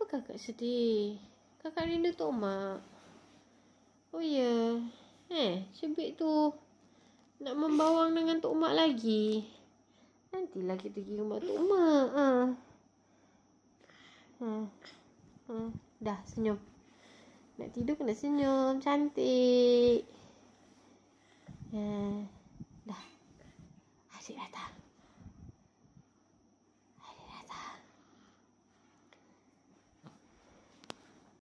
kenapa kakak sedih? Kakak rindu tu Mak. Oh ya. Yeah. Eh, cebik tu nak membawang dengan Tok Mak lagi. nanti lagi pergi rumah Tok Mak. Ha. Hmm. Hmm. Dah, senyum. Nak tidur kena senyum. Cantik. Ya. Ha. Yeah. Dah. Asyik datang.